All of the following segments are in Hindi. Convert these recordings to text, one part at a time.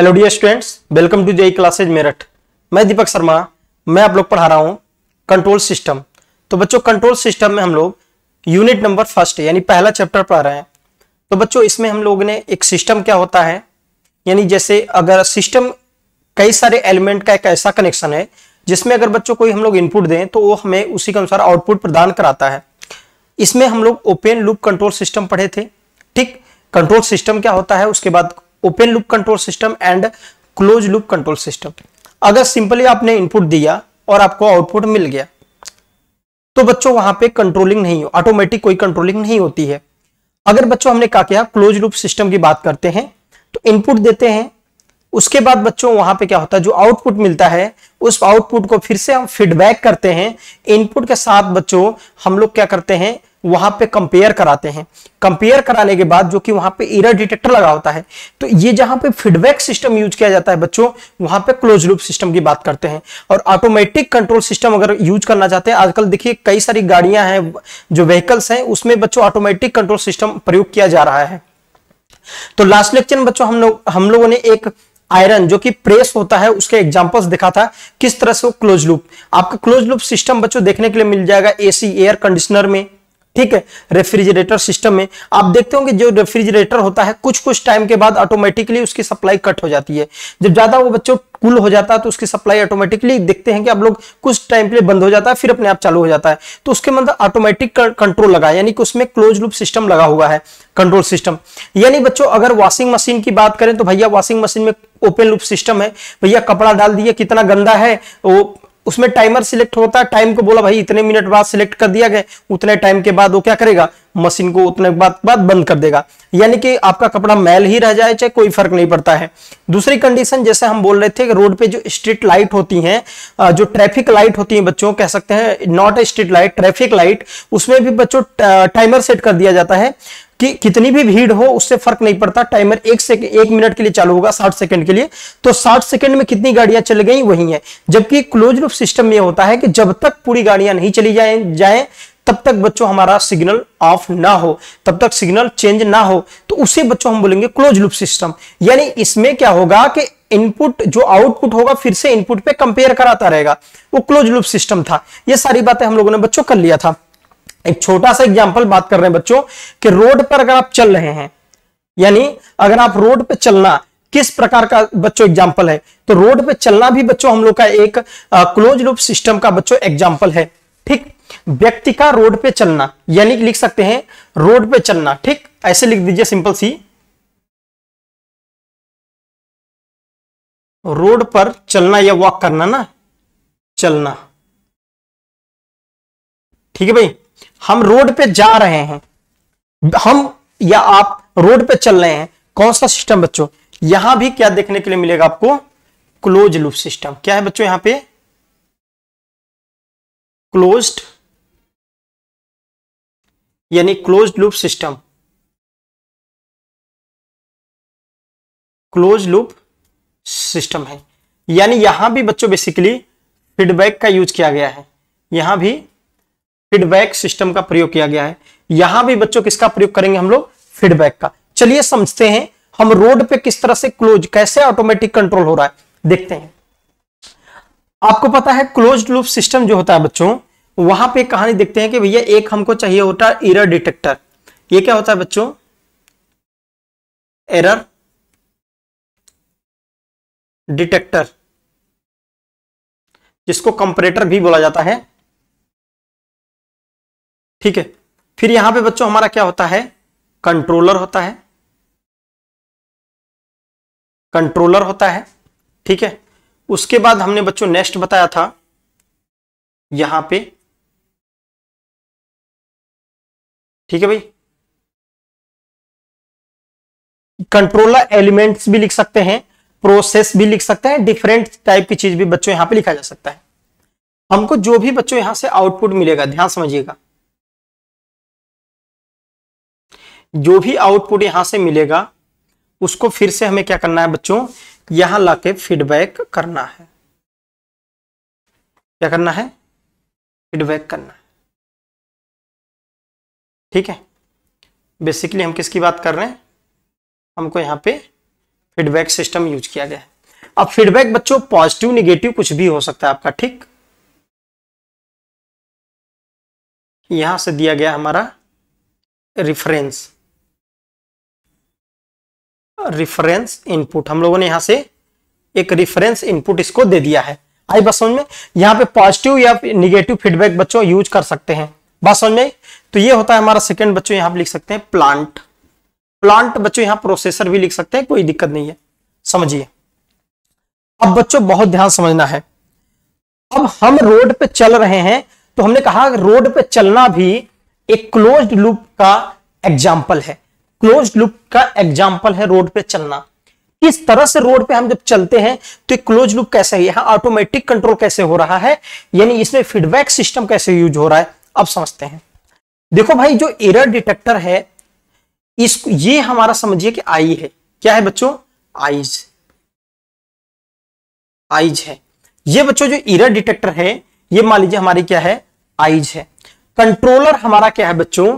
hello dear students welcome to JE classes Meerut मैं दीपक शर्मा मैं आप लोग पढ़ा रहा हूँ कंट्रोल सिस्टम तो बच्चों कंट्रोल सिस्टम में हम लोग यूनिट नंबर फर्स्ट यानी पहला चैप्टर पढ़ रहे हैं तो बच्चों इसमें हम लोग ने एक सिस्टम क्या होता है यानी जैसे अगर सिस्टम कई सारे एलिमेंट का एक ऐसा कनेक्शन है जिसमें अगर बच्चों कोई हम लोग इनपुट दें तो वो हमें उसी के अनुसार आउटपुट प्रदान कराता है इसमें हम लोग ओपन लूप कंट्रोल सिस्टम पढ़े थे ठीक कंट्रोल सिस्टम क्या होता है उसके बाद open loop control system and close loop control system अगर सिंपली आपने इनपुट दिया और आपको आउटपुट मिल गया तो बच्चों वहां पे कंट्रोलिंग नहीं हो ऑटोमेटिक कोई कंट्रोलिंग नहीं होती है अगर बच्चों हमने क्या किया क्लोज लूप सिस्टम की बात करते हैं तो इनपुट देते हैं उसके बाद बच्चों वहां पे क्या होता है जो आउटपुट मिलता है उस आउटपुट को फिर से हम फीडबैक करते हैं इनपुट के साथ बच्चों हम लोग क्या करते हैं वहां पे कंपेयर कराते हैं कंपेयर कराने के बाद जो कि वहां पे एरर डिटेक्टर लगा होता है तो ये जहां पे फीडबैक सिस्टम यूज किया जाता है बच्चों वहां पे क्लोज लूप सिस्टम की बात करते हैं और ऑटोमेटिक कंट्रोल सिस्टम अगर यूज करना चाहते हैं आजकल देखिए कई सारी गाड़ियां हैं जो व्हीकल्स हैं उसमें बच्चों ऑटोमेटिक कंट्रोल सिस्टम प्रयोग किया जा रहा है तो लास्ट लेक्चर में बच्चों हम लोग हम लोगों ने एक आयरन जो कि प्रेस होता है उसके एग्जांपल्स दिखा था किस तरह से वो क्लोज लूप आपका क्लोज लूप सिस्टम बच्चों देखने के लिए मिल जाएगा एसी एयर कंडीशनर में ठीक है रेफ्रिजरेटर सिस्टम में आप देखते होंगे जो रेफ्रिजरेटर होता है कुछ कुछ टाइम के बाद ऑटोमेटिकली उसकी सप्लाई कट हो जाती है जब ज्यादा वो बच्चों कुल हो जाता है तो उसकी सप्लाई ऑटोमेटिकली देखते हैं कि आप लोग कुछ टाइम के लिए बंद हो जाता है फिर अपने आप चालू हो जाता है तो उसके मतलब ऑटोमेटिक कंट्रोल लगा यानी कि उसमें क्लोज लूप सिस्टम लगा हुआ है कंट्रोल सिस्टम यानी बच्चों अगर वॉशिंग मशीन की बात करें तो भैया वॉशिंग मशीन में ओपन लूप सिस्टम है भैया कपड़ा डाल दिया कितना गंदा है वो उसमें टाइमर सिलेक्ट होता है टाइम को बोला भाई इतने मिनट बाद सिलेक्ट कर दिया गया उतने टाइम के बाद वो क्या करेगा मशीन को उतने बाद बाद बंद कर देगा यानी कि आपका कपड़ा मैल ही रह जाए चाहे कोई फर्क नहीं पड़ता है दूसरी कंडीशन जैसे हम बोल रहे थे कि रोड पे जो स्ट्रीट लाइट होती हैं जो ट्रैफिक लाइट होती है बच्चों कह सकते हैं not street light traffic light उसमें भी बच्चों टाइमर सेट कर दिया जाता है कि कितनी भी भीड़ हो उससे फर्क नहीं पड़ता टाइमर एक से एक मिनट के लिए चालू होगा साठ सेकंड के लिए तो साठ सेकंड में कितनी गाड़ियां चल गई वही है जबकि क्लोज रूप सिस्टम में होता है कि जब तक पूरी गाड़ियां नहीं चली जाए जाए तब तक बच्चों हमारा सिग्नल ऑफ ना हो तब तक सिग्नल चेंज ना हो तो उसे बच्चों हम बोलेंगे क्लोज लूप सिस्टम यानी इसमें क्या होगा कि इनपुट जो आउटपुट होगा फिर से इनपुट पे कंपेयर कराता रहेगा वो क्लोज लूप सिस्टम था ये सारी बातें हम लोगों ने बच्चों कर लिया था एक छोटा सा एग्जाम्पल बात कर रहे हैं बच्चों कि रोड पर अगर आप चल रहे हैं यानी अगर आप रोड पर चलना किस प्रकार का बच्चों एग्जाम्पल है तो रोड पर चलना भी बच्चों हम लोग का एक क्लोज लूप सिस्टम का बच्चों एग्जाम्पल है ठीक व्यक्ति का रोड पे चलना यानी लिख सकते हैं रोड पे चलना ठीक ऐसे लिख दीजिए सिंपल सी रोड पर चलना या वॉक करना ना चलना ठीक है भाई हम रोड पे जा रहे हैं हम या आप रोड पे चल रहे हैं कौन सा सिस्टम बच्चों यहां भी क्या देखने के लिए मिलेगा आपको क्लोज लूप सिस्टम क्या है बच्चों यहां पे क्लोज्ड यानी close loop system close loop system है यानी यहां भी बच्चों बेसिकली फीडबैक का यूज किया गया है यहां भी फीडबैक सिस्टम का प्रयोग किया गया है यहां भी बच्चों किसका प्रयोग करेंगे हम लोग फीडबैक का चलिए समझते हैं हम रोड पे किस तरह से क्लोज कैसे ऑटोमेटिक कंट्रोल हो रहा है देखते हैं आपको पता है क्लोज लूप सिस्टम जो होता है बच्चों वहां पे कहानी देखते हैं कि भैया एक हमको चाहिए होता है एरर डिटेक्टर ये क्या होता है बच्चों एरर डिटेक्टर जिसको कंपरेटर भी बोला जाता है ठीक है फिर यहां पे बच्चों हमारा क्या होता है कंट्रोलर होता है कंट्रोलर होता है ठीक है उसके बाद हमने बच्चों नेक्स्ट बताया था यहां पे ठीक है भाई कंट्रोलर एलिमेंट्स भी लिख सकते हैं प्रोसेस भी लिख सकते हैं डिफरेंट टाइप की चीज भी बच्चों यहां पे लिखा जा सकता है हमको जो भी बच्चों यहां से आउटपुट मिलेगा ध्यान समझिएगा जो भी आउटपुट यहां से मिलेगा उसको फिर से हमें क्या करना है बच्चों यहां लाके फीडबैक करना है क्या करना है फीडबैक करना है ठीक है बेसिकली हम किसकी बात कर रहे हैं हमको यहां पे फीडबैक सिस्टम यूज किया गया है अब फीडबैक बच्चों पॉजिटिव निगेटिव कुछ भी हो सकता है आपका ठीक यहां से दिया गया हमारा रिफरेंस रिफरेंस इनपुट हम लोगों ने यहां से एक रिफरेंस इनपुट इसको दे दिया है आई बस समझ में यहाँ पे पॉजिटिव या निगेटिव फीडबैक बच्चों यूज कर सकते हैं बस समझ में तो ये होता है हमारा सेकेंड बच्चों यहां पे लिख सकते हैं प्लांट प्लांट बच्चों यहां प्रोसेसर भी लिख सकते हैं कोई दिक्कत नहीं है समझिए अब बच्चों बहुत ध्यान समझना है अब हम रोड पे चल रहे हैं तो हमने कहा रोड पे चलना भी एक क्लोज्ड लूप का एग्जाम्पल है क्लोज लुक का एग्जाम्पल है रोड पे चलना इस तरह से रोड पे हम जब चलते हैं तो क्लोज लुक कैसे है यहाँ ऑटोमेटिक कंट्रोल कैसे हो रहा है यानी इसमें फीडबैक सिस्टम कैसे यूज हो रहा है अब समझते हैं देखो भाई जो एरर डिटेक्टर है इस ये हमारा समझिए कि आई है क्या है बच्चों आईज आईज है ये बच्चों जो एरर डिटेक्टर है ये मान लीजिए हमारी क्या है आईज है कंट्रोलर हमारा क्या है बच्चों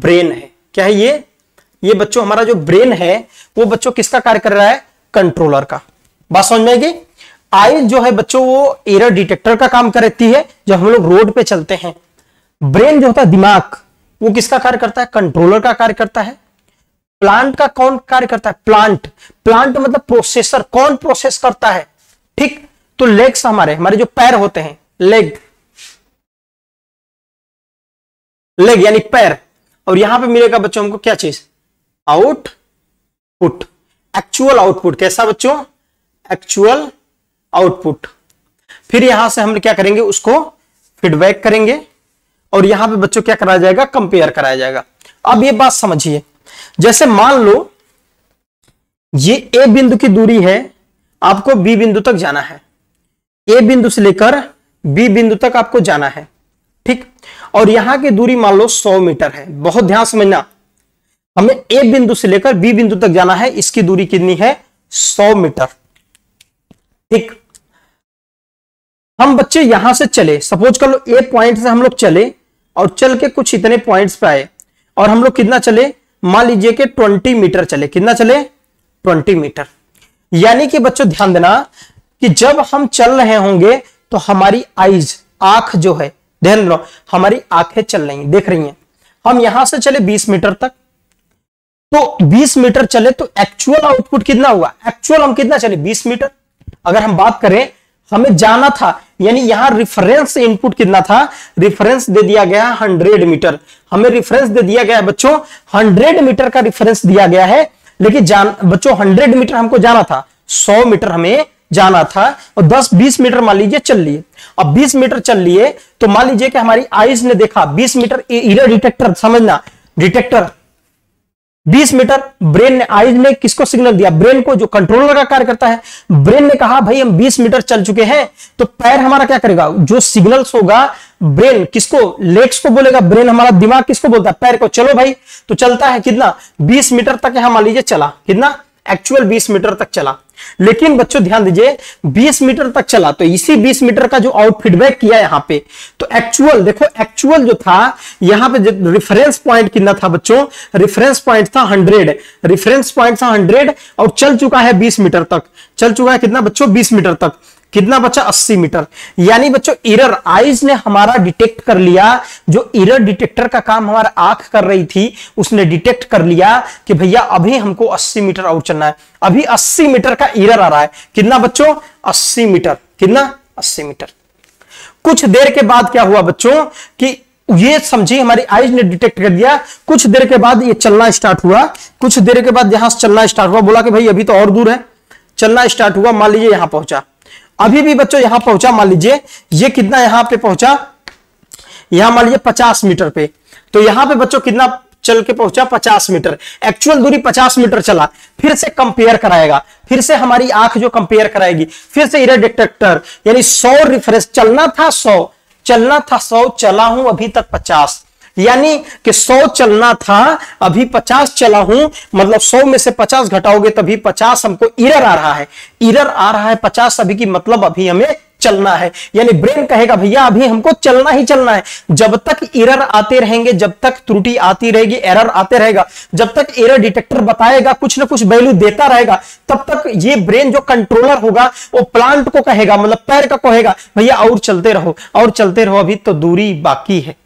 ब्रेन है क्या है ये ये बच्चों हमारा जो ब्रेन है वो बच्चों किसका कार्य कर रहा है कंट्रोलर का बात समझ में आएगी आई जो है बच्चों वो एरर डिटेक्टर का काम करती है जब हम लोग रोड पे चलते हैं ब्रेन जो होता है दिमाग वो किसका कार्य करता है कंट्रोलर का कार्य करता है प्लांट का कौन कार्य करता है प्लांट प्लांट मतलब प्रोसेसर कौन प्रोसेस करता है ठीक तो लेग्स हमारे हमारे जो पैर होते हैं लेग लेग यानी पैर और यहां पे मिलेगा बच्चों हमको क्या चीज आउटपुट एक्चुअल आउटपुट कैसा बच्चों एक्चुअल आउटपुट फिर यहां से हम क्या करेंगे उसको फीडबैक करेंगे और यहां पे बच्चों क्या कराया जाएगा कंपेयर कराया जाएगा अब ये बात समझिए जैसे मान लो ये ए बिंदु की दूरी है आपको बी बिंदु तक जाना है ए बिंदु से लेकर बी बिंदु तक आपको जाना है ठीक और यहां की दूरी मान लो 100 मीटर है बहुत ध्यान समझना हमें ए बिंदु से लेकर बी बिंदु तक जाना है इसकी दूरी कितनी है सौ मीटर ठीक हम बच्चे यहां से चले सपोज कर लो ए पॉइंट से हम लोग चले और चल के कुछ इतने पॉइंट्स पे आए और हम लोग कितना चले मान लीजिए कि 20 मीटर चले कितना चले 20 मीटर यानी कि बच्चों ध्यान देना कि जब हम चल रहे होंगे तो हमारी आईज आंख जो है ध्यान दो हमारी आंखें चल रही हैं देख रही हैं हम यहां से चले 20 मीटर तक तो 20 मीटर चले तो एक्चुअल आउटपुट कितना हुआ एक्चुअल हम कितना चले 20 मीटर अगर हम बात करें हमें जाना था यानी यहां रिफरेंस इनपुट कितना था रिफरेंस दे दिया गया हंड्रेड मीटर हमें रिफरेंस दे दिया गया बच्चों हंड्रेड मीटर का रिफरेंस दिया गया है लेकिन जान बच्चों हंड्रेड मीटर हमको जाना था सौ मीटर हमें जाना था और 10-20 मीटर मान लीजिए चल लिए अब 20 मीटर चल लिए तो मान लीजिए कि हमारी आईज ने देखा 20 मीटर डिटेक्टर समझना डिटेक्टर 20 मीटर ब्रेन ने आईज ने किसको सिग्नल दिया ब्रेन को जो कंट्रोलर का कार्य करता है ब्रेन ने कहा भाई हम 20 मीटर चल चुके हैं तो पैर हमारा क्या करेगा जो सिग्नल्स होगा ब्रेन किसको लेग्स को बोलेगा ब्रेन हमारा दिमाग किसको बोलता है पैर को चलो भाई तो चलता है कितना 20 मीटर तक मान लीजिए चला कितना एक्चुअल 20 मीटर तक चला लेकिन बच्चों ध्यान दीजिए 20 मीटर तक चला तो इसी 20 मीटर का जो आउट फीडबैक किया यहाँ पे तो एक्चुअल देखो एक्चुअल जो था यहाँ पे रिफरेंस पॉइंट कितना था बच्चों रिफरेंस पॉइंट था हंड्रेड रिफरेंस पॉइंट था हंड्रेड और चल चुका है बीस मीटर तक चल चुका है कितना बच्चों बीस मीटर तक कितना बचा 80 मीटर यानी बच्चों इरर आईज ने हमारा डिटेक्ट कर लिया जो इरर डिटेक्टर का काम हमारा आंख कर रही थी उसने डिटेक्ट कर लिया कि भैया अभी हमको 80 मीटर आउट चलना है अभी 80 मीटर का इरर आ रहा है कितना बच्चों 80 मीटर कितना 80 मीटर कुछ देर के बाद क्या हुआ बच्चों कि ये समझी हमारी आईज ने डिटेक्ट कर दिया कुछ देर के बाद ये चलना स्टार्ट हुआ कुछ देर के बाद यहां चलना स्टार्ट हुआ बोला कि भाई अभी तो और दूर है चलना स्टार्ट हुआ मान लीजिए यहां पहुंचा अभी भी बच्चों यहां पहुंचा मान लीजिए ये कितना यहां पे पहुंचा यहां मान लीजिए पचास मीटर पे तो यहां पे बच्चों कितना चल के पहुंचा पचास मीटर एक्चुअल दूरी पचास मीटर चला फिर से कंपेयर कराएगा फिर से हमारी आंख जो कंपेयर कराएगी फिर से इरे डिटेक्टर यानी सौ रिफ्रेश चलना था सौ चलना था सौ चला हूं अभी तक पचास यानी कि 100 चलना था अभी 50 चला हूं मतलब 100 में से 50 घटाओगे तभी 50 हमको इरर आ रहा है इरर आ रहा है 50 अभी की मतलब अभी हमें चलना है यानी ब्रेन कहेगा भैया अभी हमको चलना ही चलना है जब तक इरर आते रहेंगे जब तक त्रुटि आती रहेगी एरर आते रहेगा जब तक एरर डिटेक्टर बताएगा कुछ ना कुछ वैल्यू देता रहेगा तब तक ये ब्रेन जो कंट्रोलर होगा वो प्लांट को कहेगा मतलब पैर का कहेगा भैया और चलते रहो और चलते रहो अभी तो दूरी बाकी है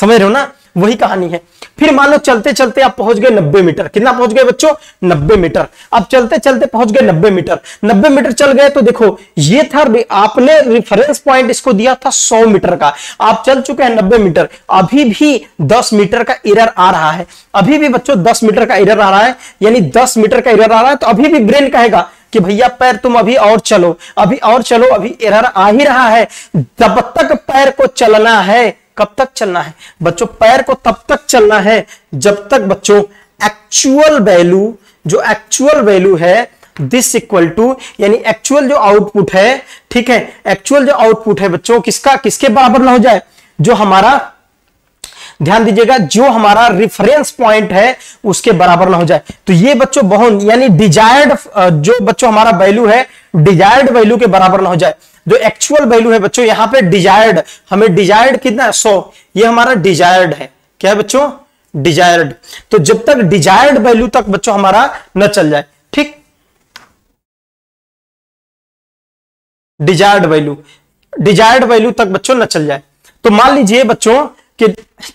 समझ रहे हो ना वही कहानी है फिर मान लो चलते चलते आप पहुंच गए 90 मीटर कितना पहुंच गए बच्चों 90 मीटर अब चलते चलते पहुंच गए 90 मीटर 90 मीटर चल गए तो देखो ये था आपने रिफरेंस पॉइंट इसको दिया था 100 मीटर का आप चल चुके हैं 90 मीटर अभी भी 10 मीटर का इरर आ रहा है अभी भी बच्चों 10 मीटर का इरर आ रहा है यानी दस मीटर का इरर आ रहा है तो अभी भी ब्रेन कहेगा कि भैया पैर तुम अभी और चलो अभी और चलो अभी एरर आ ही रहा है जब तक पैर को चलना है कब तक चलना है बच्चों पैर को तब तक चलना है जब तक बच्चों एक्चुअल वैल्यू जो एक्चुअल वैल्यू है दिस इक्वल टू यानी एक्चुअल जो आउटपुट है ठीक है एक्चुअल जो आउटपुट है बच्चों किसका किसके बराबर ना हो जाए जो हमारा ध्यान दीजिएगा जो हमारा रिफरेंस पॉइंट है उसके बराबर ना हो जाए तो ये बच्चों बहुत यानी डिजायर्ड जो बच्चों हमारा वैल्यू है डिजायर्ड वैल्यू के बराबर ना हो जाए जो एक्चुअल वैल्यू है बच्चों यहां पे डिजायर्ड हमें डिजायर्ड कितना है सौ ये हमारा डिजायर्ड है क्या है बच्चों डिजायर्ड तो जब तक डिजायर्ड वैल्यू तक बच्चों हमारा न चल जाए ठीक डिजायर्ड वैल्यू डिजायर्ड वैल्यू तक बच्चों न चल जाए तो मान लीजिए बच्चों कि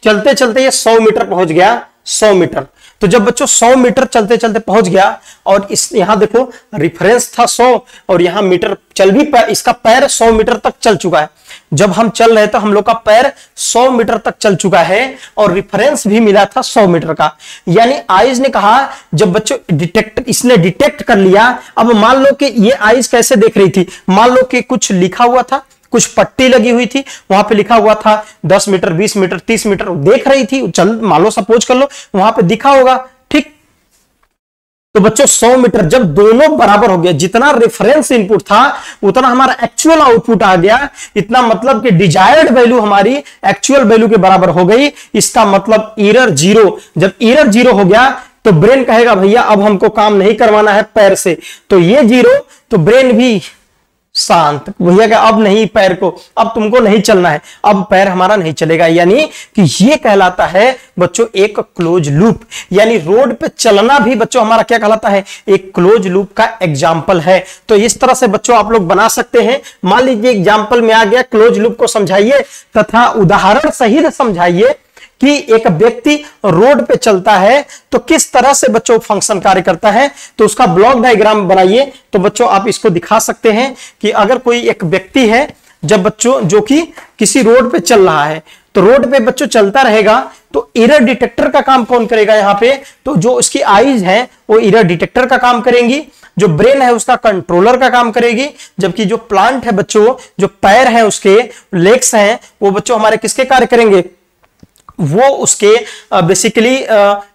चलते चलते ये 100 मीटर पहुंच गया 100 मीटर तो जब बच्चों 100 मीटर चलते चलते पहुंच गया और इस यहां देखो रिफरेंस था 100 और यहां मीटर चल भी पा, इसका पैर 100 मीटर तक चल चुका है जब हम चल रहे तो हम लोग का पैर 100 मीटर तक चल चुका है और रिफरेंस भी मिला था 100 मीटर का यानी आइज ने कहा जब बच्चों डिटेक्ट इसने डिटेक्ट कर लिया अब मान लो कि ये आइज कैसे देख रही थी मान लो कि कुछ लिखा हुआ था कुछ पट्टी लगी हुई थी वहां पे लिखा हुआ था दस मीटर बीस मीटर तीस मीटर देख रही थी चल मान लो सपोज कर लो वहां पे दिखा होगा ठीक तो बच्चों 100 मीटर जब दोनों बराबर हो गया जितना रेफरेंस इनपुट था उतना हमारा एक्चुअल आउटपुट आ गया इतना मतलब कि डिजायर्ड वैल्यू हमारी एक्चुअल वैल्यू के बराबर हो गई इसका मतलब इरर जीरो जब इरर जीरो हो गया तो ब्रेन कहेगा भैया अब हमको काम नहीं करवाना है पैर से तो ये जीरो तो ब्रेन भी शांत भैया क्या अब नहीं पैर को अब तुमको नहीं चलना है अब पैर हमारा नहीं चलेगा यानी कि ये कहलाता है बच्चों एक क्लोज लूप यानी रोड पे चलना भी बच्चों हमारा क्या कहलाता है एक क्लोज लूप का एग्जाम्पल है तो इस तरह से बच्चों आप लोग बना सकते हैं मान लीजिए एग्जाम्पल में आ गया क्लोज लूप को समझाइए तथा उदाहरण सहित समझाइए कि एक व्यक्ति रोड पे चलता है तो किस तरह से बच्चों फंक्शन कार्य करता है तो उसका ब्लॉक डायग्राम बनाइए तो बच्चों आप इसको दिखा सकते हैं कि अगर कोई एक व्यक्ति है जब बच्चों जो कि किसी रोड पे चल रहा है तो रोड पे बच्चों चलता रहेगा तो इरर डिटेक्टर का काम कौन करेगा यहाँ पे तो जो उसकी आईज है वो इरर डिटेक्टर का काम करेंगी जो ब्रेन है उसका कंट्रोलर का काम करेगी जबकि जो प्लांट है बच्चों जो पैर है उसके लेग्स हैं वो बच्चों हमारे किसके कार्य करेंगे वो उसके बेसिकली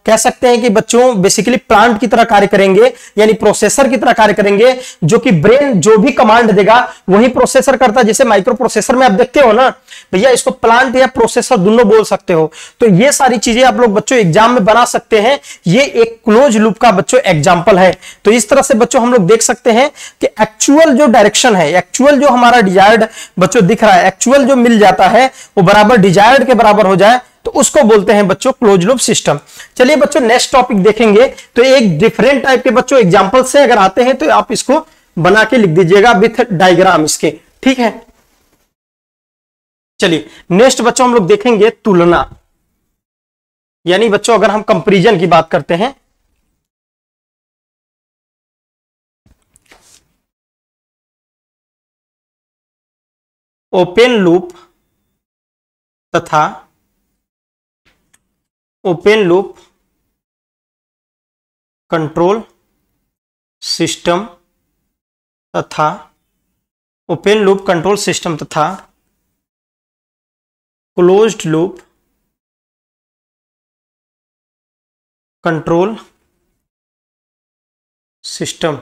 कह सकते हैं कि बच्चों बेसिकली प्लांट की तरह कार्य करेंगे यानी प्रोसेसर की तरह कार्य करेंगे जो कि ब्रेन जो भी कमांड देगा वही प्रोसेसर करता है जैसे माइक्रो प्रोसेसर में आप देखते हो ना भैया इसको प्लांट या प्रोसेसर दोनों बोल सकते हो तो ये सारी चीजें आप लोग बच्चों एग्जाम में बना सकते हैं ये एक क्लोज लूप का बच्चों एग्जाम्पल है तो इस तरह से बच्चों हम लोग देख सकते हैं कि एक्चुअल जो डायरेक्शन है एक्चुअल जो हमारा डिजायर्ड बच्चों दिख रहा है एक्चुअल जो मिल जाता है वो बराबर डिजायर्ड के बराबर हो जाए तो उसको बोलते हैं बच्चों क्लोज लूप सिस्टम चलिए बच्चों नेक्स्ट टॉपिक देखेंगे तो एक डिफरेंट टाइप के बच्चों एग्जाम्पल से अगर आते हैं तो आप इसको बना के लिख दीजिएगा विथ डायग्राम इसके ठीक है चलिए नेक्स्ट बच्चों हम लोग देखेंगे तुलना यानी बच्चों अगर हम कंपेरिजन की बात करते हैं ओपन लूप तथा ओपन लूप कंट्रोल सिस्टम तथा ओपन लूप कंट्रोल सिस्टम तथा closed loop control system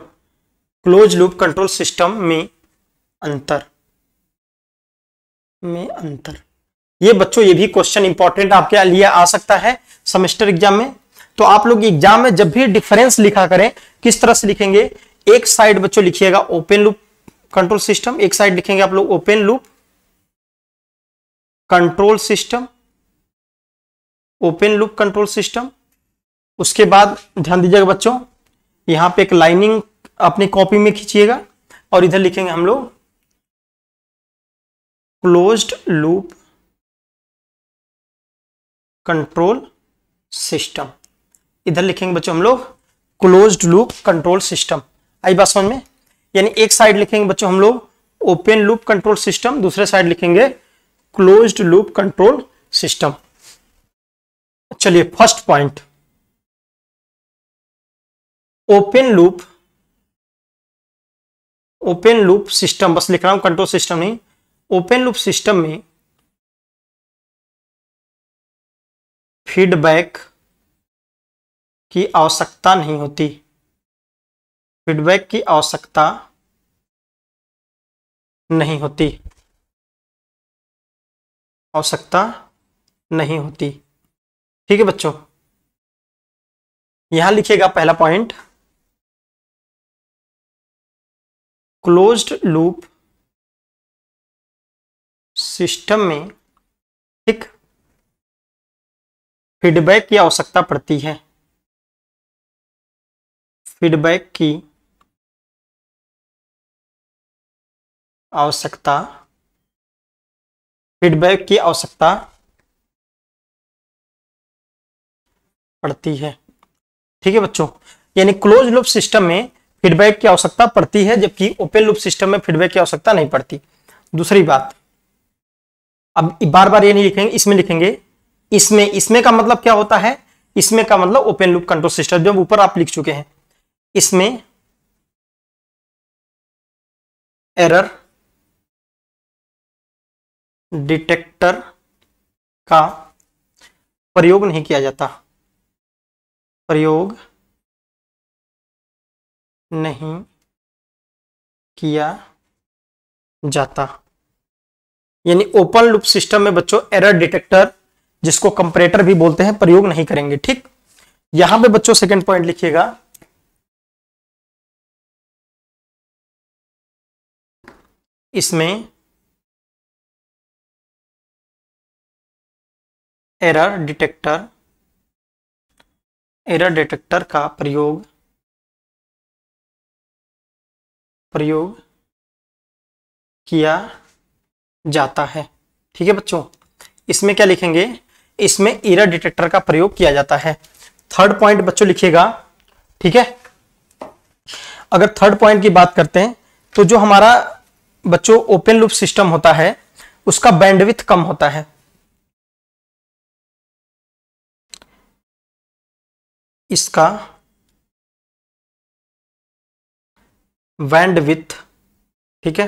close loop control system में अंतर में अंतर ये बच्चों ये भी क्वेश्चन इंपॉर्टेंट आपके लिए आ सकता है सेमेस्टर एग्जाम में तो आप लोग एग्जाम में जब भी डिफरेंस लिखा करें किस तरह से लिखेंगे एक साइड बच्चों लिखिएगा ओपन लूप कंट्रोल सिस्टम एक साइड लिखेंगे आप लोग open loop control system open loop control system उसके बाद ध्यान दीजिएगा बच्चों यहां पे एक लाइनिंग अपने कॉपी में खींचिएगा और इधर लिखेंगे हम लोग क्लोज्ड लूप कंट्रोल सिस्टम इधर लिखेंगे बच्चों हम लोग क्लोज्ड लूप कंट्रोल सिस्टम आई बात समझ में यानी एक साइड लिखेंगे बच्चों हम लोग ओपन लूप कंट्रोल सिस्टम दूसरे साइड लिखेंगे क्लोज्ड लूप कंट्रोल सिस्टम चलिए first point open loop open loop system बस लिख रहा हूं कंट्रोल सिस्टम नहीं ओपन लूप सिस्टम में फीडबैक की आवश्यकता नहीं होती फीडबैक की आवश्यकता नहीं होती आवश्यकता नहीं होती ठीक है बच्चों यहां लिखिएगा पहला पॉइंट क्लोज्ड लूप सिस्टम में ठीक फीडबैक की आवश्यकता पड़ती है फीडबैक की आवश्यकता फीडबैक की आवश्यकता पड़ती है ठीक है बच्चों यानी क्लोज लूप सिस्टम में फीडबैक की आवश्यकता पड़ती है जबकि ओपन लूप सिस्टम में फीडबैक की आवश्यकता नहीं पड़ती दूसरी बात अब बार बार ये नहीं लिखेंगे इसमें लिखेंगे इसमें इसमें का मतलब क्या होता है इसमें का मतलब ओपन लूप कंट्रोल सिस्टम जो ऊपर आप लिख चुके हैं इसमें एरर डिटेक्टर का प्रयोग नहीं किया जाता प्रयोग नहीं किया जाता यानी ओपन लूप सिस्टम में बच्चों एरर डिटेक्टर जिसको कंपरेटर भी बोलते हैं प्रयोग नहीं करेंगे ठीक यहां पे बच्चों सेकंड पॉइंट लिखिएगा इसमें एरर डिटेक्टर एरर डिटेक्टर का प्रयोग प्रयोग किया जाता है ठीक है बच्चों इसमें क्या लिखेंगे इसमें एरर डिटेक्टर का प्रयोग किया जाता है थर्ड पॉइंट बच्चों लिखिएगा ठीक है अगर थर्ड पॉइंट की बात करते हैं तो जो हमारा बच्चों ओपन लूप सिस्टम होता है उसका बैंडविथ कम होता है इसका बैंडविथ ठीक है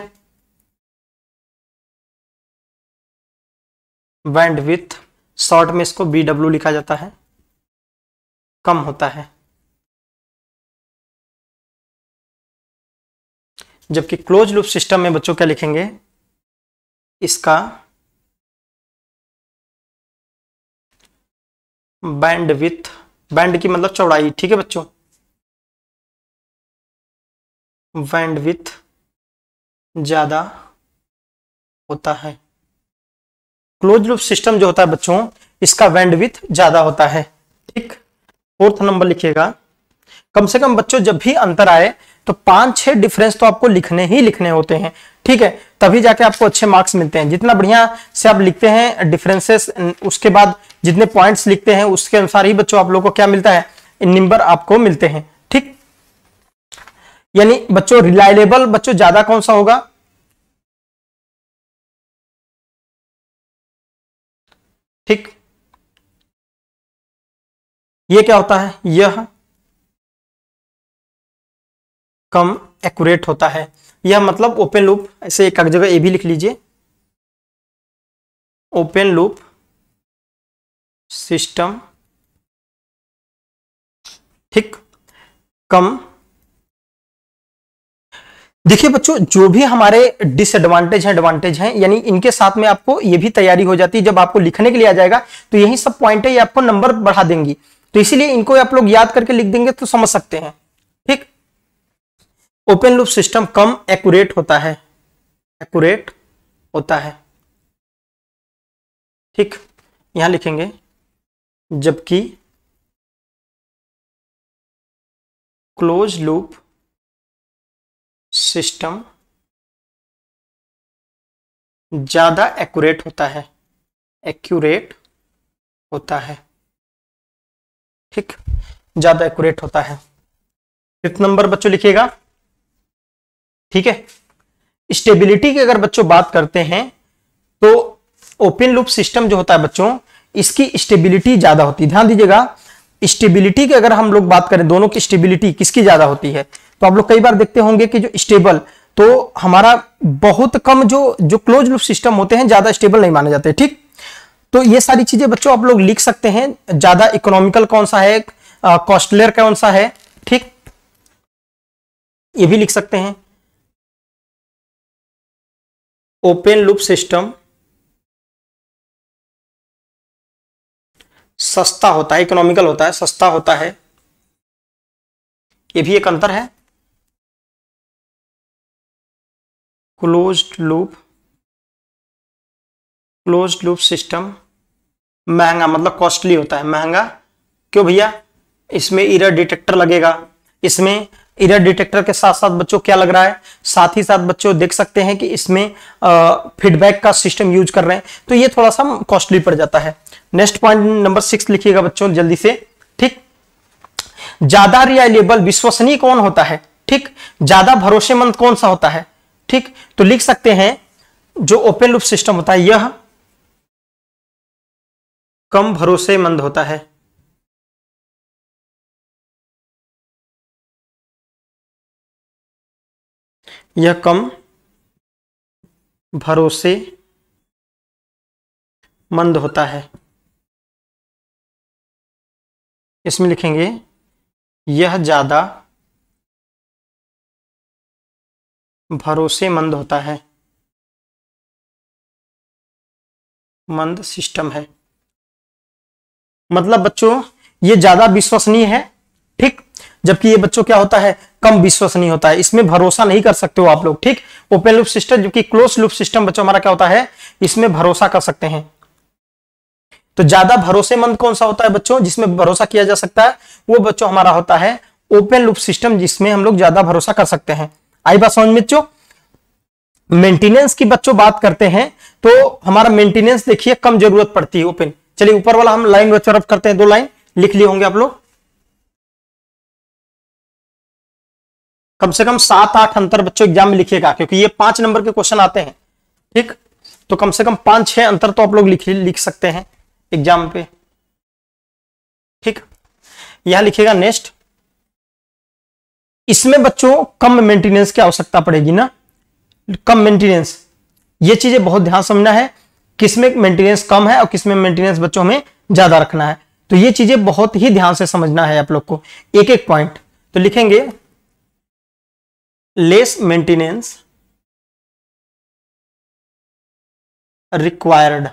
बैंडविथ शॉर्ट में इसको बी डब्ल्यू लिखा जाता है कम होता है जबकि क्लोज लूप सिस्टम में बच्चों क्या लिखेंगे इसका बैंड विथ बैंड की मतलब चौड़ाई ठीक है बच्चों बैंड विथ ज़्यादा होता है क्लोज लूप सिस्टम जो होता है बच्चों इसका बैंडविथ ज्यादा होता है ठीक फोर्थ नंबर लिखिएगा कम से कम बच्चों जब भी अंतर आए तो पांच छह डिफरेंस तो आपको लिखने ही लिखने होते हैं ठीक है तभी जाके आपको अच्छे मार्क्स मिलते हैं जितना बढ़िया से आप लिखते हैं डिफरेंसेस उसके बाद जितने पॉइंट्स लिखते हैं उसके अनुसार ही बच्चों आप लोगों को क्या मिलता है नंबर आपको मिलते हैं ठीक यानी बच्चों रिलायबल बच्चों ज्यादा कौन सा होगा ठीक ये क्या होता है यह कम एक्यूरेट होता है यह मतलब ओपन लूप ऐसे एक जगह ए भी लिख लीजिए ओपन लूप सिस्टम ठीक कम देखिए बच्चों जो भी हमारे डिसएडवांटेज हैं एडवांटेज हैं यानी इनके साथ में आपको ये भी तैयारी हो जाती है जब आपको लिखने के लिए आ जाएगा तो यही सब पॉइंट है ये आपको नंबर बढ़ा देंगी तो इसीलिए इनको आप लोग याद करके लिख देंगे तो समझ सकते हैं ठीक ओपन लूप सिस्टम कम एक्यूरेट होता है एक्यूरेट होता है ठीक यहां लिखेंगे जबकि क्लोज लूप सिस्टम ज़्यादा एक्यूरेट होता है एक्यूरेट होता है ठीक ज़्यादा एक्यूरेट होता है फिफ्थ नंबर बच्चों लिखिएगा ठीक है स्टेबिलिटी की अगर बच्चों बात करते हैं तो ओपन लूप सिस्टम जो होता है बच्चों इसकी स्टेबिलिटी ज़्यादा होती है ध्यान दीजिएगा स्टेबिलिटी की अगर हम लोग बात करें दोनों की स्टेबिलिटी किसकी ज़्यादा होती है तो आप लोग कई बार देखते होंगे कि जो स्टेबल तो हमारा बहुत कम जो जो क्लोज लूप सिस्टम होते हैं ज्यादा स्टेबल नहीं माने जाते ठीक तो ये सारी चीजें बच्चों आप लोग लिख सकते हैं ज्यादा इकोनॉमिकल कौन सा है कॉस्टलेयर कौन सा है ठीक ये भी लिख सकते हैं ओपन लूप सिस्टम सस्ता होता है इकोनॉमिकल होता है सस्ता होता है ये भी एक अंतर है closed loop closed loop system महंगा मतलब कॉस्टली होता है महंगा क्यों भैया इसमें इरर डिटेक्टर लगेगा इसमें इरर डिटेक्टर के साथ साथ बच्चों क्या लग रहा है साथ ही साथ बच्चों देख सकते हैं कि इसमें फीडबैक का सिस्टम यूज कर रहे हैं तो ये थोड़ा सा कॉस्टली पड़ जाता है नेक्स्ट पॉइंट नंबर सिक्स लिखिएगा बच्चों जल्दी से ठीक ज्यादा रियलेबल विश्वसनीय कौन होता है ठीक ज्यादा भरोसेमंद कौन सा होता है ठीक तो लिख सकते हैं जो ओपन लूप सिस्टम होता है यह कम भरोसेमंद होता है यह कम भरोसे मंद होता है इसमें लिखेंगे यह ज़्यादा भरोसेमंद होता है मंद सिस्टम है मतलब बच्चों ये ज्यादा विश्वसनीय है ठीक जबकि ये बच्चों क्या होता है कम विश्वसनीय होता है इसमें भरोसा नहीं कर सकते हो आप लोग ठीक ओपन लूप सिस्टम जबकि क्लोज लूप सिस्टम बच्चों हमारा क्या होता है इसमें भरोसा कर सकते हैं तो ज्यादा भरोसेमंद कौन सा होता है बच्चों जिसमें भरोसा किया जा सकता है वो बच्चों हमारा होता है ओपन लूप सिस्टम जिसमें हम लोग ज्यादा भरोसा कर सकते हैं आई बात समझ में मेंटेनेंस की बच्चों बात करते हैं तो हमारा मेंटेनेंस देखिए कम जरूरत पड़ती है ओपन चलिए ऊपर वाला हम लाइन बच्चों करते हैं दो लाइन लिख लिए होंगे आप लोग कम से कम सात आठ अंतर बच्चों एग्जाम में लिखिएगा क्योंकि ये पांच नंबर के क्वेश्चन आते हैं ठीक तो कम से कम पांच छह अंतर तो आप लोग लिख लिख सकते हैं एग्जाम पे ठीक यहां लिखिएगा नेक्स्ट इसमें बच्चों कम मेंटेनेंस की आवश्यकता पड़ेगी ना कम मेंटेनेंस ये चीजें बहुत ध्यान समझना है किसमें मेंटेनेंस कम है और किसमें मेंटेनेंस बच्चों में ज्यादा रखना है तो ये चीजें बहुत ही ध्यान से समझना है आप लोग को एक एक पॉइंट तो लिखेंगे लेस मेंटेनेंस रिक्वायर्ड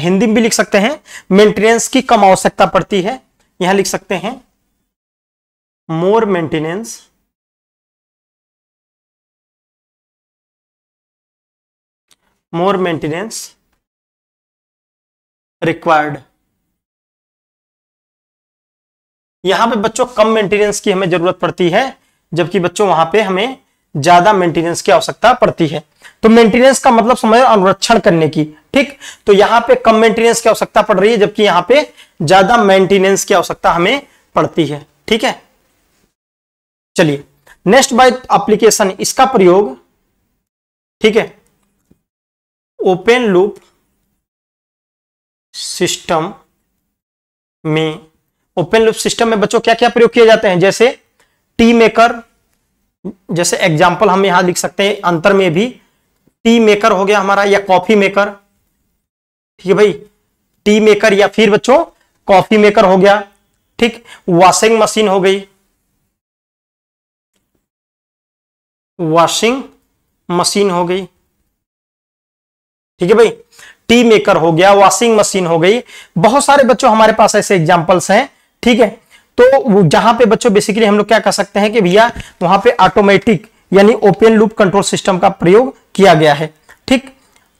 हिंदी में भी लिख सकते हैं मेंटेनेंस की कम आवश्यकता पड़ती है यहां लिख सकते हैं more maintenance more maintenance required यहां पे बच्चों कम मेंटेनेंस की हमें जरूरत पड़ती है जबकि बच्चों वहां पे हमें ज्यादा मेंटेनेंस की आवश्यकता पड़ती है तो मेंटेनेंस का मतलब समझो अनुरक्षण करने की ठीक तो यहां पे कम मेंटेनेंस की आवश्यकता पड़ रही है जबकि यहां पे ज्यादा मेंटेनेंस की आवश्यकता हमें पड़ती है ठीक है चलिए नेक्स्ट बाय एप्लीकेशन इसका प्रयोग ठीक है ओपन लूप सिस्टम में ओपन लूप सिस्टम में बच्चों क्या क्या प्रयोग किए जाते हैं जैसे टी मेकर जैसे एग्जाम्पल हम यहां लिख सकते हैं अंतर में भी टी मेकर हो गया हमारा या कॉफी मेकर ठीक है भाई टी मेकर या फिर बच्चों कॉफी मेकर हो गया ठीक वॉशिंग मशीन हो गई वॉशिंग मशीन हो गई ठीक है भाई टी मेकर हो गया वॉशिंग मशीन हो गई बहुत सारे बच्चों हमारे पास ऐसे एग्जाम्पल्स हैं ठीक है तो जहां पे बच्चों बेसिकली हम लोग क्या कर सकते हैं कि भैया वहां पे ऑटोमेटिक यानी ओपन लूप कंट्रोल सिस्टम का प्रयोग किया गया है ठीक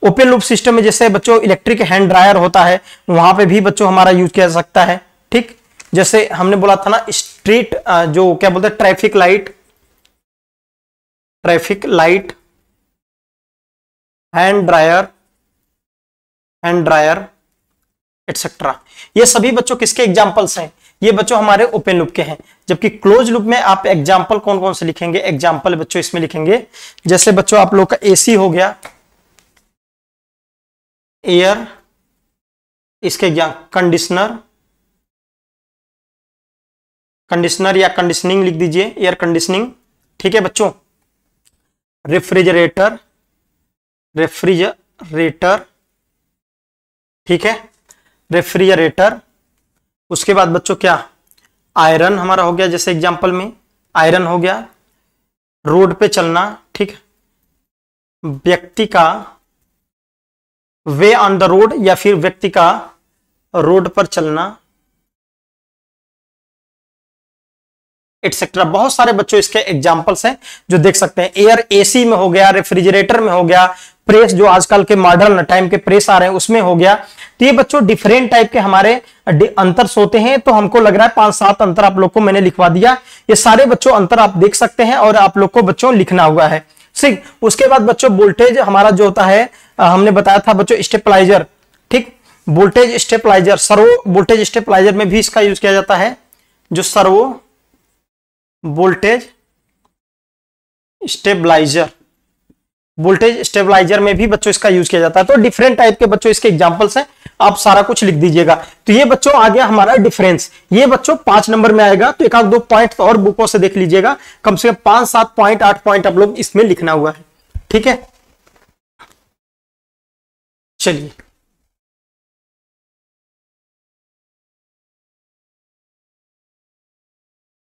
ओपन लूप सिस्टम में जैसे बच्चों इलेक्ट्रिक हैंड ड्रायर होता है वहां पे भी बच्चों हमारा यूज किया जा सकता है ठीक जैसे हमने बोला था ना स्ट्रीट जो क्या बोलते हैं traffic light traffic light hand dryer hand dryer etcetera ये सभी बच्चों किसके एग्जाम्पल्स हैं ये बच्चों हमारे ओपन लुप के हैं जबकि क्लोज लुप में आप एग्जाम्पल कौन कौन से लिखेंगे एग्जाम्पल बच्चों इसमें लिखेंगे जैसे बच्चों आप लोग का एसी हो गया एयर इसके कंडीशनर कंडीशनर या कंडीशनिंग लिख दीजिए एयर कंडीशनिंग ठीक है बच्चों रेफ्रिजरेटर रेफ्रिजरेटर ठीक है रेफ्रिजरेटर उसके बाद बच्चों क्या आयरन हमारा हो गया जैसे एग्जाम्पल में आयरन हो गया रोड पे चलना ठीक व्यक्ति का वे ऑन द रोड या फिर व्यक्ति का रोड पर चलना एटसेट्रा बहुत सारे बच्चों इसके एग्जाम्पल्स हैं जो देख सकते हैं एयर एसी में हो गया रेफ्रिजरेटर में हो गया प्रेस जो आजकल के मॉडर्न टाइम के प्रेस आ रहे हैं उसमें हो गया तो ये बच्चों डिफरेंट टाइप के हमारे अंतर सोते हैं तो हमको लग रहा है पांच सात अंतर आप लोग को मैंने लिखवा दिया ये सारे बच्चों अंतर आप देख सकते हैं और आप लोग को बच्चों लिखना हुआ है ठीक उसके बाद बच्चों वोल्टेज हमारा जो होता है हमने बताया था बच्चों स्टेपलाइजर ठीक voltage stabiliser servo voltage stabiliser में भी इसका यूज किया जाता है जो servo voltage stabiliser voltage stabiliser में भी बच्चों इसका यूज किया जाता है तो डिफरेंट टाइप के बच्चों इसके एग्जांपल्स हैं आप सारा कुछ लिख दीजिएगा तो ये बच्चों आ गया हमारा डिफरेंस ये बच्चों पांच नंबर में आएगा तो एक आध दो पॉइंट और बुकों से देख लीजिएगा कम से कम पांच सात पॉइंट आठ पॉइंट आप लोग इसमें लिखना हुआ है ठीक है चलिए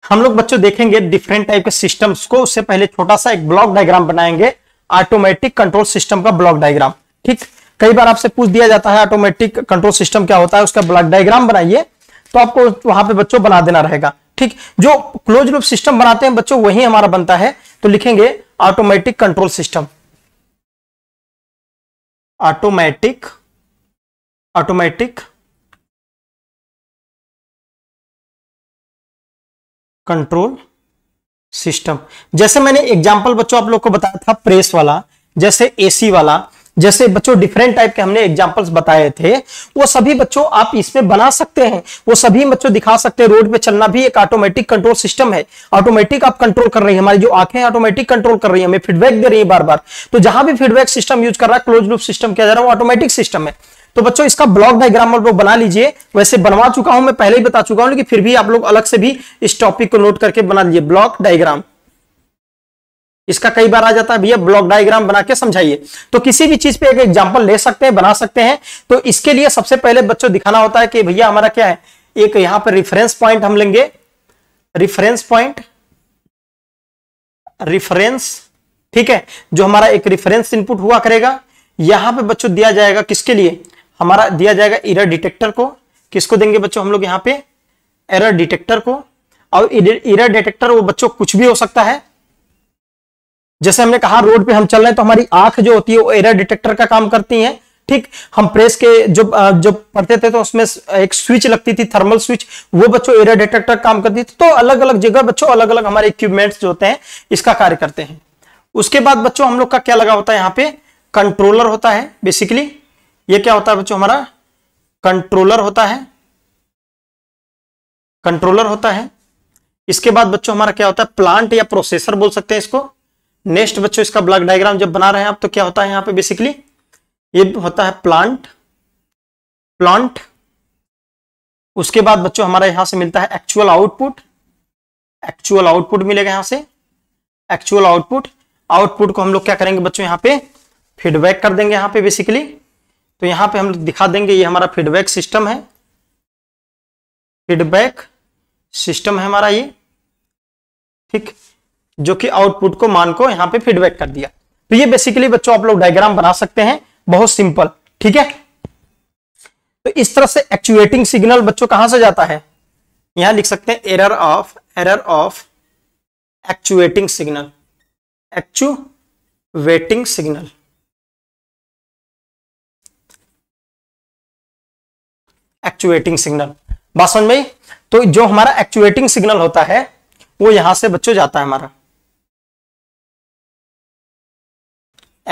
हम लोग बच्चों देखेंगे डिफरेंट टाइप के सिस्टम्स को उससे पहले छोटा सा एक ब्लॉक डायग्राम बनाएंगे ऑटोमेटिक कंट्रोल सिस्टम का ब्लॉक डायग्राम ठीक कई बार आपसे पूछ दिया जाता है ऑटोमेटिक कंट्रोल सिस्टम क्या होता है उसका ब्लॉक डायग्राम बनाइए तो आपको वहां पे बच्चों बना देना रहेगा ठीक जो क्लोज लूप सिस्टम बनाते हैं बच्चों वही हमारा बनता है तो लिखेंगे automatic control system automatic automatic control system जैसे मैंने एग्जाम्पल बच्चों आप लोग को बताया था प्रेस वाला जैसे एसी वाला जैसे बच्चों डिफरेंट टाइप के हमने एग्जाम्पल्स बताए थे वो सभी बच्चों आप इसमें बना सकते हैं वो सभी बच्चों दिखा सकते हैं रोड पे चलना भी एक ऑटोमेटिक कंट्रोल सिस्टम है ऑटोमेटिक आप कंट्रोल कर रही है हमारी जो आंखें ऑटोमेटिक कंट्रोल कर रही है हमें फीडबैक दे रही है बार बार तो जहां भी फीडबैक सिस्टम यूज कर रहा है क्लोज लूप सिस्टम क्या जा रहा है वो ऑटोमेटिक सिस्टम है तो बच्चों इसका ब्लॉक डायग्राम आप लोग बना लीजिए वैसे बनवा चुका हूं मैं पहले ही बता चुका हूं लेकिन फिर भी आप लोग अलग से भी इस टॉपिक को नोट करके बना लीजिए ब्लॉक डायग्राम इसका कई बार आ जाता है भैया ब्लॉक डायग्राम बना के समझाइए तो किसी भी चीज पे एक एग्जांपल ले सकते हैं बना सकते हैं तो इसके लिए सबसे पहले बच्चों दिखाना होता है कि भैया हमारा क्या है एक यहां पर रिफरेंस पॉइंट हम लेंगे रिफरेंस पॉइंट रिफरेंस ठीक है जो हमारा एक रिफरेंस इनपुट हुआ करेगा यहां पे बच्चों दिया जाएगा किसके लिए हमारा दिया जाएगा इरर डिटेक्टर को किसको देंगे बच्चों हम लोग यहाँ पे एरर डिटेक्टर को और इरर डिटेक्टर वो बच्चों कुछ भी हो सकता है जैसे हमने कहा रोड पे हम चल रहे हैं तो हमारी आंख जो होती है वो एरर डिटेक्टर का काम करती है ठीक हम प्रेस के जो जो पढ़ते थे तो उसमें एक स्विच लगती थी थर्मल स्विच वो बच्चों एरर डिटेक्टर काम करती थी तो अलग अलग जगह बच्चों अलग अलग हमारे इक्विपमेंट्स जो होते हैं इसका कार्य करते हैं उसके बाद बच्चों हम लोग का क्या लगा होता है यहाँ पे कंट्रोलर होता है बेसिकली ये क्या होता है बच्चों हमारा कंट्रोलर होता है कंट्रोलर होता है इसके बाद बच्चों हमारा क्या होता है प्लांट या प्रोसेसर बोल सकते हैं इसको नेक्स्ट बच्चों इसका ब्लॉक डायग्राम जब बना रहे हैं आप तो क्या होता है यहाँ पे बेसिकली ये होता है प्लांट प्लांट उसके बाद बच्चों हमारा यहां से मिलता है एक्चुअल आउटपुट एक्चुअल आउटपुट मिलेगा यहां से एक्चुअल आउटपुट आउटपुट को हम लोग क्या करेंगे बच्चों यहाँ पे फीडबैक कर देंगे यहाँ पे बेसिकली तो यहां पे हम दिखा देंगे ये हमारा फीडबैक सिस्टम है फीडबैक सिस्टम है हमारा ये ठीक जो कि आउटपुट को मान को यहां पे फीडबैक कर दिया तो ये बेसिकली बच्चों आप लोग डायग्राम बना सकते हैं बहुत सिंपल ठीक है तो इस तरह से एक्चुएटिंग सिग्नल बच्चों कहां से जाता है यहां लिख सकते हैं error of error of actuating signal actuating signal actuating signal बात समझ में तो जो हमारा एक्चुएटिंग सिग्नल होता है वो यहां से बच्चों जाता है हमारा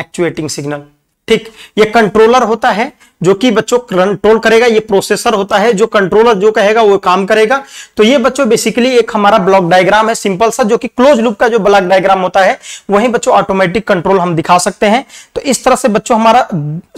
एक्चुएटिंग सिग्नल ठीक ये कंट्रोलर होता है जो कि बच्चों कंट्रोल करेगा ये प्रोसेसर होता है जो कंट्रोलर जो कहेगा वो काम करेगा तो ये बच्चों बेसिकली एक हमारा ब्लॉक डायग्राम है सिंपल सा जो कि क्लोज लूप का जो ब्लॉक डायग्राम होता है वही बच्चों ऑटोमेटिक कंट्रोल हम दिखा सकते हैं तो इस तरह से बच्चों हमारा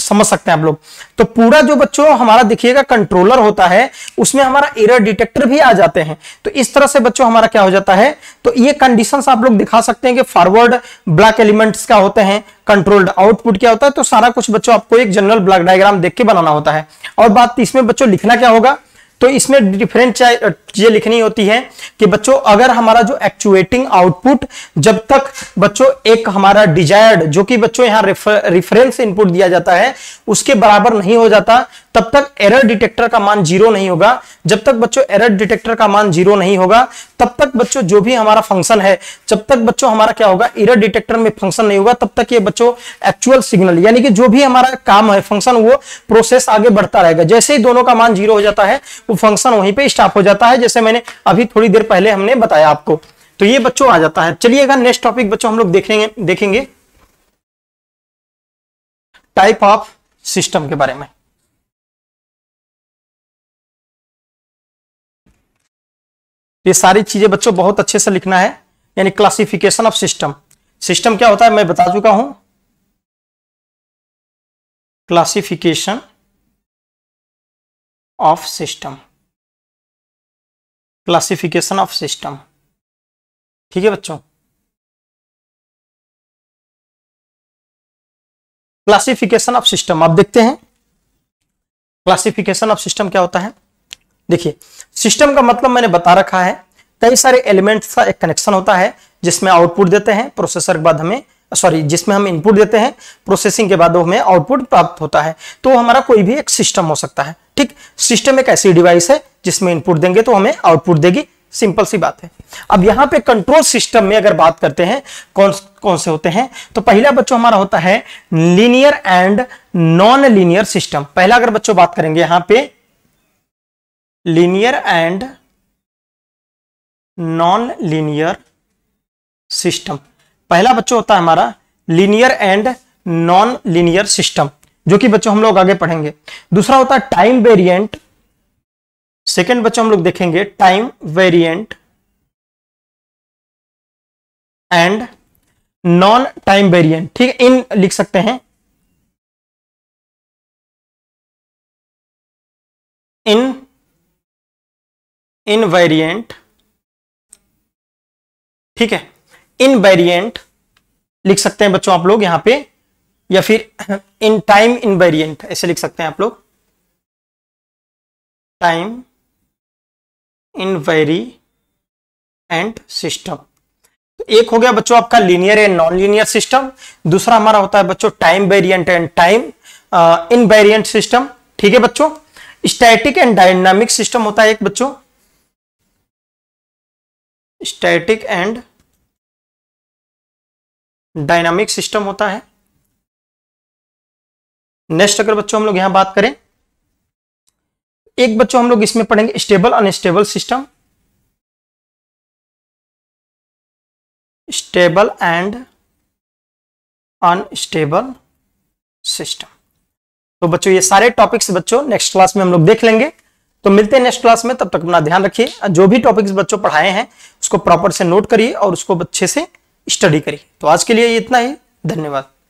समझ सकते हैं आप लोग तो पूरा जो बच्चों हमारा देखिएगा कंट्रोलर होता है उसमें हमारा एरर डिटेक्टर भी आ जाते हैं तो इस तरह से बच्चों हमारा क्या हो जाता है तो ये कंडीशन आप लोग दिखा सकते हैं कि फॉरवर्ड ब्लॉक एलिमेंट्स का होते हैं कंट्रोल्ड आउटपुट क्या होता है तो सारा कुछ बच्चों आपको एक जनरल ब्लॉक डायग्राम देख देख के बनाना होता है और बात इसमें बच्चों लिखना क्या होगा तो इसमें डिफरेंट चीजें लिखनी होती है कि बच्चों अगर हमारा जो एक्चुएटिंग आउटपुट जब तक बच्चों एक हमारा डिजायर्ड जो कि बच्चों यहां रेफरेंस इनपुट दिया जाता है उसके बराबर नहीं हो जाता तब तक एरर डिटेक्टर का मान जीरो नहीं होगा जब तक बच्चों एरर डिटेक्टर का मान जीरो नहीं होगा तब तक बच्चों जो भी हमारा फंक्शन है जब तक बच्चों हमारा क्या होगा एरर डिटेक्टर में फंक्शन नहीं होगा तब तक ये बच्चों एक्चुअल सिग्नल यानी कि जो भी हमारा काम है फंक्शन वो प्रोसेस आगे बढ़ता रहेगा जैसे ही दोनों का मान जीरो हो जाता है वो फंक्शन वहीं पर स्टॉप हो जाता है जैसे मैंने अभी थोड़ी देर पहले हमने बताया आपको तो ये बच्चों आ जाता है चलिएगा नेक्स्ट टॉपिक बच्चों हम लोग देखेंगे देखेंगे टाइप ऑफ सिस्टम के बारे में ये सारी चीजें बच्चों बहुत अच्छे से लिखना है यानी क्लासिफिकेशन ऑफ सिस्टम सिस्टम क्या होता है मैं बता चुका हूं classification of system classification of system ठीक है बच्चों क्लासिफिकेशन ऑफ सिस्टम आप देखते हैं क्लासिफिकेशन ऑफ सिस्टम क्या होता है देखिए सिस्टम का मतलब मैंने बता रखा है कई सारे एलिमेंट्स का एक कनेक्शन होता है जिसमें आउटपुट देते हैं प्रोसेसर के बाद हमें सॉरी जिसमें हम इनपुट देते हैं प्रोसेसिंग के बाद हमें आउटपुट प्राप्त होता है तो हमारा कोई भी एक सिस्टम हो सकता है ठीक सिस्टम एक ऐसी डिवाइस है जिसमें इनपुट देंगे तो हमें आउटपुट देगी सिंपल सी बात है अब यहां पे कंट्रोल सिस्टम में अगर बात करते हैं कौन कौन से होते हैं तो पहला बच्चों हमारा होता है linear and non linear system पहला अगर बच्चों बात करेंगे यहां पे linear and non linear system पहला बच्चों होता है हमारा linear and non linear system जो कि बच्चों हम लोग आगे पढ़ेंगे दूसरा होता है टाइम वेरिएंट सेकंड बच्चों हम लोग देखेंगे time variant and non time variant ठीक है इन लिख सकते हैं इन इनवेरिएंट ठीक है इनवेरिएंट लिख सकते हैं बच्चों आप लोग यहां पे या फिर इन टाइम इनवेरिएंट ऐसे लिख सकते हैं आप लोग टाइम इनवेरी एंड सिस्टम तो एक हो गया बच्चों आपका linear and non linear system दूसरा हमारा होता है बच्चों time variant and time invariant system ठीक है बच्चों स्टैटिक एंड डायनामिक सिस्टम होता है एक बच्चों स्टैटिक एंड डायनामिक सिस्टम होता है नेक्स्ट अगर बच्चों हम लोग यहां बात करें एक बच्चों हम लोग इसमें पढ़ेंगे stable unstable system stable and unstable system तो बच्चों ये सारे टॉपिक्स बच्चों नेक्स्ट क्लास में हम लोग देख लेंगे तो मिलते हैं नेक्स्ट क्लास में तब तक अपना ध्यान रखिए जो भी टॉपिक्स बच्चों पढ़ाए हैं उसको प्रॉपर से नोट करिए और उसको अच्छे से स्टडी करिए तो आज के लिए इतना ही धन्यवाद